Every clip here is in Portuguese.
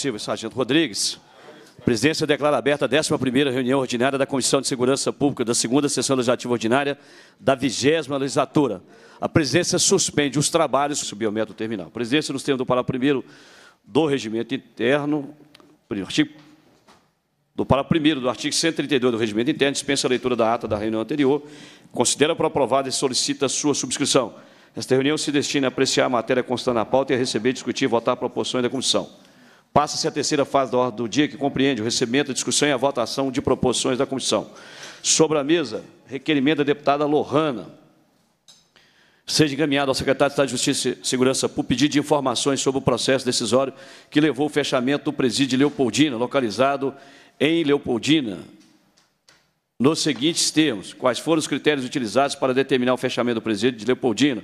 Silva e Sargento Rodrigues. A presidência declara aberta a 11ª reunião ordinária da Comissão de Segurança Pública da 2 Sessão Legislativa Ordinária da 20 Legislatura. A presidência suspende os trabalhos, subiu ao método terminal. A presidência, nos termos do parágrafo 1 do Regimento Interno, artigo, do parágrafo 1 do artigo 132 do Regimento Interno, dispensa a leitura da ata da reunião anterior, considera por aprovada e solicita sua subscrição. Esta reunião se destina a apreciar a matéria constante na pauta e a receber, discutir e votar proposições da comissão. Passa-se a terceira fase da ordem do dia, que compreende o recebimento, a discussão e a votação de proposições da comissão. Sobre a mesa, requerimento da deputada Lohana. Seja encaminhado ao secretário de Estado de Justiça e Segurança por pedido de informações sobre o processo decisório que levou ao fechamento do presídio Leopoldina, localizado em Leopoldina, nos seguintes termos: quais foram os critérios utilizados para determinar o fechamento do presídio de Leopoldina,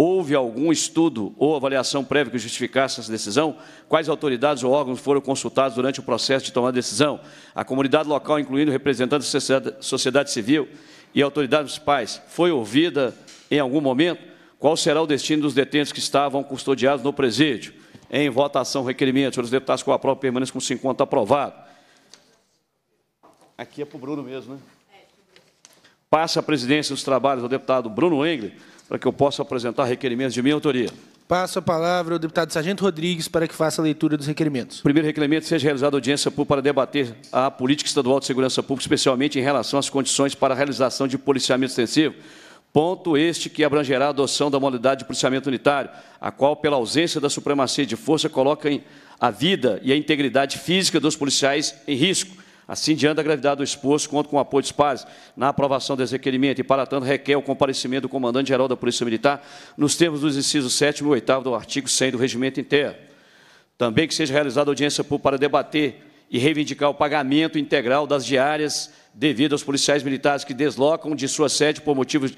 Houve algum estudo ou avaliação prévia que justificasse essa decisão? Quais autoridades ou órgãos foram consultados durante o processo de tomar a decisão? A comunidade local, incluindo representantes da sociedade civil e autoridades municipais, foi ouvida em algum momento? Qual será o destino dos detentos que estavam custodiados no presídio? Em votação, requerimento. Senhores deputados, com a prova permaneça com 50 aprovado. Aqui é para o Bruno mesmo, né? É, Passa a presidência dos trabalhos ao deputado Bruno Engler para que eu possa apresentar requerimentos de minha autoria. Passo a palavra ao deputado Sargento Rodrigues para que faça a leitura dos requerimentos. Primeiro requerimento, seja realizada audiência pública para debater a política estadual de segurança pública, especialmente em relação às condições para a realização de policiamento extensivo, ponto este que abrangerá a adoção da modalidade de policiamento unitário, a qual, pela ausência da supremacia de força, coloca a vida e a integridade física dos policiais em risco Assim, diante da gravidade do exposto, conto com o apoio dos pares na aprovação desse requerimento e, para tanto, requer o comparecimento do comandante-geral da Polícia Militar nos termos dos incisos 7 e 8 do artigo 100 do Regimento Interno. Também que seja realizada audiência pública para debater e reivindicar o pagamento integral das diárias devido aos policiais militares que deslocam de sua sede por motivos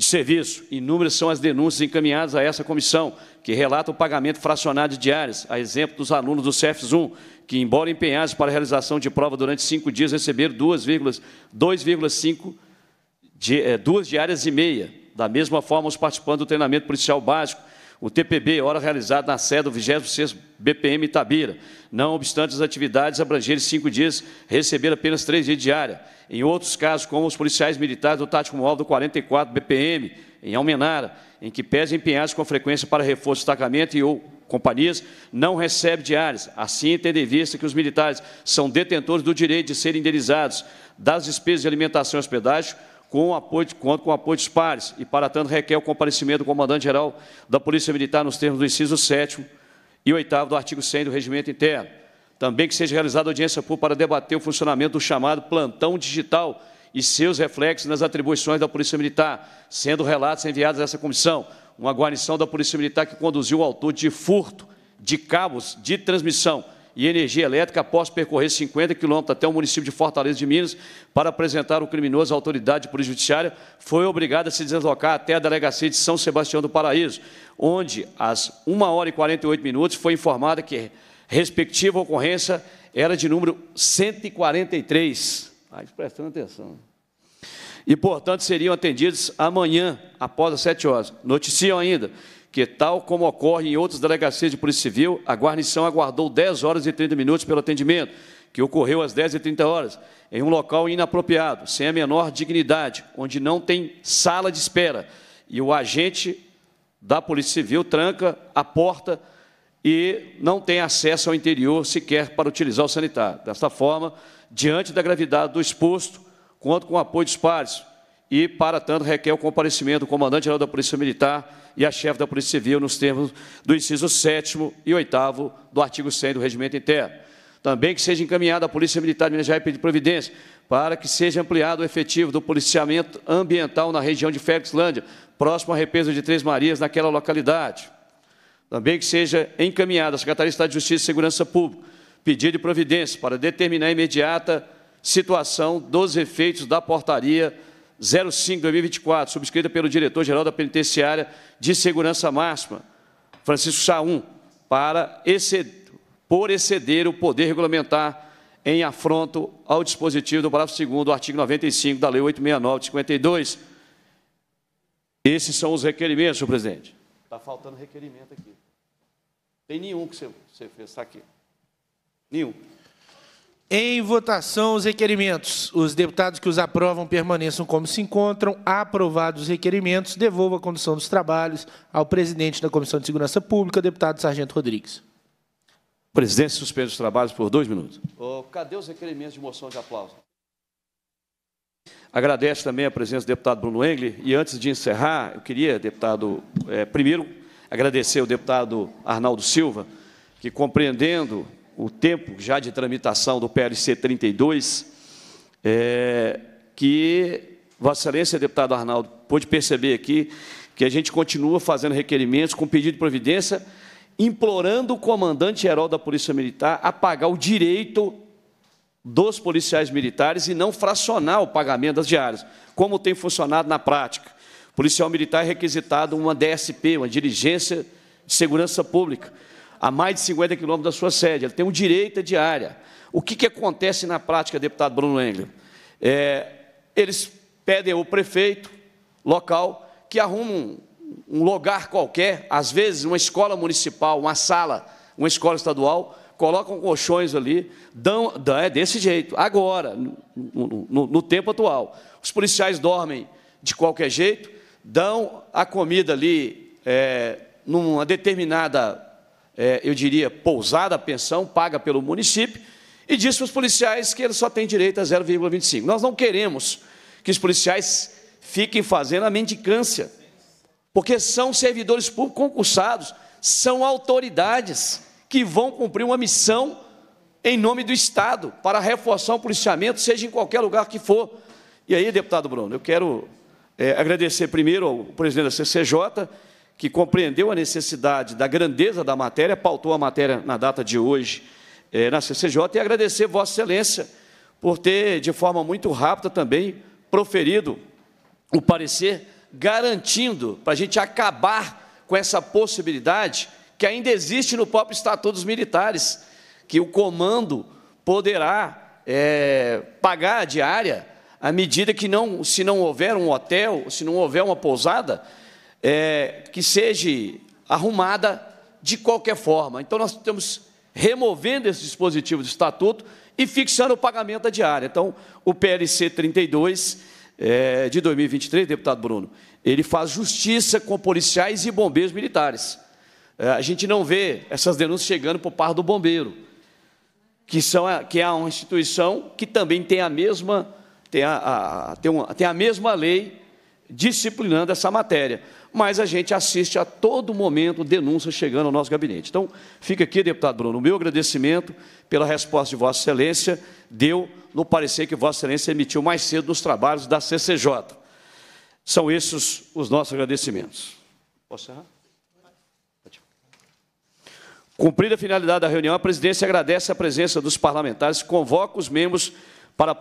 de serviço. Inúmeras são as denúncias encaminhadas a essa comissão, que relata o pagamento fracionado de diárias, a exemplo dos alunos do CEFS 1, que, embora empenhados para a realização de prova durante cinco dias, receberam 2,5 di, é, duas diárias e meia. Da mesma forma, os participantes do treinamento policial básico, o TPB, é hora realizado na sede do 26 BPM Itabira. Não obstante as atividades abrangerem cinco dias, receber apenas três dias diária. Em outros casos, como os policiais militares do Tático Móvel do 44 BPM, em Almenara, em que pés empenhados com frequência para reforço, destacamento e ou companhias, não recebe diárias. Assim, tendo em vista que os militares são detentores do direito de serem indenizados das despesas de alimentação e hospedagem, com o apoio de com o apoio dos pares e, para tanto, requer o comparecimento do comandante-geral da Polícia Militar nos termos do inciso 7 e 8 do artigo 100 do Regimento Interno. Também que seja realizada audiência pública para debater o funcionamento do chamado plantão digital e seus reflexos nas atribuições da Polícia Militar, sendo relatos enviados a essa comissão, uma guarnição da Polícia Militar que conduziu o autor de furto de cabos de transmissão e energia elétrica após percorrer 50 quilômetros até o município de Fortaleza de Minas para apresentar o criminoso à autoridade judiciária, foi obrigada a se deslocar até a delegacia de São Sebastião do Paraíso, onde, às 1 hora e 48 minutos, foi informada que respectiva ocorrência era de número 143. Aí, prestando atenção. E, portanto, seriam atendidos amanhã, após as 7 horas. Noticiam ainda que, tal como ocorre em outras delegacias de Polícia Civil, a guarnição aguardou 10 horas e 30 minutos pelo atendimento, que ocorreu às 10 e 30 horas, em um local inapropriado, sem a menor dignidade, onde não tem sala de espera. E o agente da Polícia Civil tranca a porta e não tem acesso ao interior sequer para utilizar o sanitário. Desta forma, diante da gravidade do exposto, conto com o apoio dos pares, e, para tanto, requer o comparecimento do comandante-geral da Polícia Militar e a chefe da Polícia Civil nos termos do inciso 7 e 8 do artigo 100 do Regimento Interno. Também que seja encaminhada à Polícia Militar de Minas Gerais pedir providência para que seja ampliado o efetivo do policiamento ambiental na região de Félixlândia, próximo à represa de Três Marias, naquela localidade. Também que seja encaminhada à Secretaria de Estado de Justiça e Segurança Pública pedido de providência para determinar a imediata situação dos efeitos da portaria 05-2024, subscrita pelo diretor-geral da Penitenciária de Segurança Máxima, Francisco Saum, para exceder, por exceder o poder regulamentar em afronto ao dispositivo do parágrafo 2 do artigo 95 da Lei 869 52. Esses são os requerimentos, senhor presidente. Está faltando requerimento aqui. Tem nenhum que você, você fez, está aqui. Nenhum. Em votação, os requerimentos. Os deputados que os aprovam permaneçam como se encontram. Aprovados os requerimentos, devolvo a condução dos trabalhos ao presidente da Comissão de Segurança Pública, deputado Sargento Rodrigues. Presidente, suspende os trabalhos por dois minutos. Oh, cadê os requerimentos de moção de aplauso? agradeço também a presença do deputado Bruno Engle E antes de encerrar, eu queria, deputado, eh, primeiro agradecer ao deputado Arnaldo Silva, que compreendendo o tempo já de tramitação do PLC 32, é, que Vossa Excelência, deputado Arnaldo, pôde perceber aqui que a gente continua fazendo requerimentos com pedido de providência, implorando o comandante-geral da Polícia Militar a pagar o direito dos policiais militares e não fracionar o pagamento das diárias, como tem funcionado na prática. O policial militar é requisitado uma DSP, uma diligência de Segurança Pública, a mais de 50 quilômetros da sua sede, ele tem o direito à diária. O que, que acontece na prática, deputado Bruno Engel? É, eles pedem ao prefeito local que arrume um, um lugar qualquer, às vezes uma escola municipal, uma sala, uma escola estadual, colocam colchões ali, dão, dão é desse jeito, agora, no, no, no tempo atual. Os policiais dormem de qualquer jeito, dão a comida ali é, numa determinada é, eu diria, pousada a pensão paga pelo município, e disse para os policiais que eles só têm direito a 0,25. Nós não queremos que os policiais fiquem fazendo a mendicância, porque são servidores públicos concursados, são autoridades que vão cumprir uma missão em nome do Estado, para reforçar o policiamento, seja em qualquer lugar que for. E aí, deputado Bruno, eu quero é, agradecer primeiro ao presidente da CCJ, que compreendeu a necessidade da grandeza da matéria, pautou a matéria na data de hoje eh, na CCJ, e agradecer Vossa Excelência por ter, de forma muito rápida também, proferido o parecer, garantindo para a gente acabar com essa possibilidade que ainda existe no próprio Estatuto dos Militares, que o comando poderá eh, pagar a diária à medida que não, se não houver um hotel, se não houver uma pousada, é, que seja arrumada de qualquer forma. Então, nós estamos removendo esse dispositivo do estatuto e fixando o pagamento da diária. Então, o PLC 32 é, de 2023, deputado Bruno, ele faz justiça com policiais e bombeiros militares. É, a gente não vê essas denúncias chegando por parte do bombeiro, que, são que é uma instituição que também tem a mesma, tem a, a, tem, uma, tem a mesma lei disciplinando essa matéria. Mas a gente assiste a todo momento denúncias chegando ao nosso gabinete. Então, fica aqui, deputado Bruno, o meu agradecimento pela resposta de Vossa Excelência, deu no parecer que Vossa Excelência emitiu mais cedo nos trabalhos da CCJ. São esses os nossos agradecimentos. Posso encerrar? Cumprida a finalidade da reunião, a presidência agradece a presença dos parlamentares, convoca os membros para